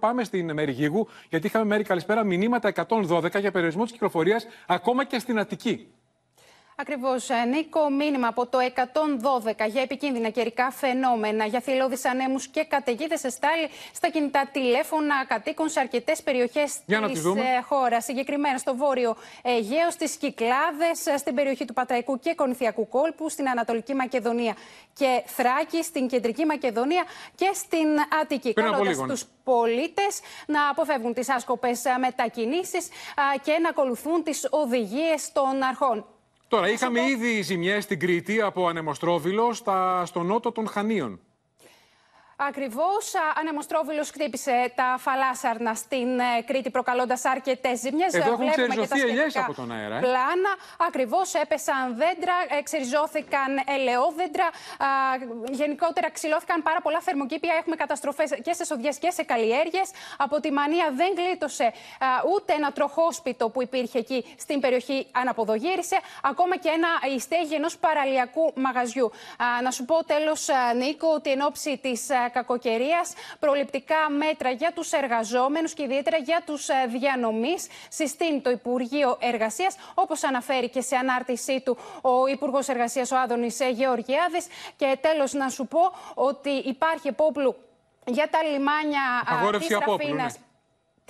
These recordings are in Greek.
πάμε στην Μέρη γιατί είχαμε Μέρη Καλησπέρα μηνύματα 112 για περιορισμό της κυκλοφορίας ακόμα και στην Αττική. Ακριβώς, ε, Νίκο, μήνυμα από το 112 για επικίνδυνα καιρικά φαινόμενα, για θηλώδεις ανέμους και καταιγίδες σε στα κινητά τηλέφωνα κατοίκων σε αρκετές περιοχές τη ε, χώρας. Συγκεκριμένα στο βόρειο Αιγαίο, στις Κυκλάδες, ε, στην περιοχή του Πατραϊκού και Κονιθιακού κόλπου, στην Ανατολική Μακεδονία και Θράκη, στην Κεντρική Μακεδονία και στην Αττική. Καλώντα ναι. τους πολίτες να αποφεύγουν τις άσκοπες μετακινήσει και να ακολουθούν τις οδηγίες των αρχών. Τώρα, είχαμε ήδη ζημιές στην Κρήτη από ανεμοστρόβιλο στα, στο νότο των Χανίων. Ακριβώς. ανεμοστρόβιλος χτύπησε τα φαλάσαρνα στην ε, Κρήτη, προκαλώντας αρκετέ ζημιές. Εδώ έχουν ξεριζωθεί ελιές από τον αέρα. Ε? Πλάνα. Ακριβώς έπεσαν δέντρα, ε, ξεριζώθηκαν ελαιόδέντρα. γενικότερα ξυλώθηκαν πάρα πολλά θερμοκήπια. Έχουμε καταστροφές και σε σοδιές και σε καλλιέργειες. Από τη Μανία δεν γλίτωσε ούτε ένα τροχόσπιτο που υπήρχε εκεί στην περιοχή. Αναποδογύρισε. Ακόμα και ένα στέγη ενός παραλιακού μαγαζιού. να σου πω τέλος, Νίκο, ότι εν ώψη της κακοκαιρίας, προληπτικά μέτρα για τους εργαζόμενους και ιδιαίτερα για τους ε, διανομής, συστήνει το Υπουργείο Εργασίας, όπως αναφέρει και σε ανάρτησή του ο Υπουργός Εργασίας, ο Άδωνης ε, Γεωργιάδης. Και τέλος, να σου πω ότι υπάρχει επόπλου για τα λιμάνια ε, τη Ραφίνας. Ναι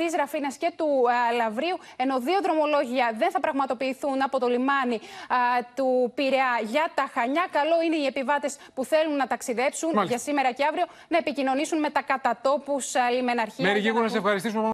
τη Ραφίνα και του ε, Λαβρίου, ενώ δύο δρομολόγια δεν θα πραγματοποιηθούν από το λιμάνι ε, του Πειραιά για τα Χανιά. Καλό είναι οι επιβάτες που θέλουν να ταξιδέψουν για σήμερα και αύριο να επικοινωνήσουν με τα κατατόπους ε, λιμεναρχία.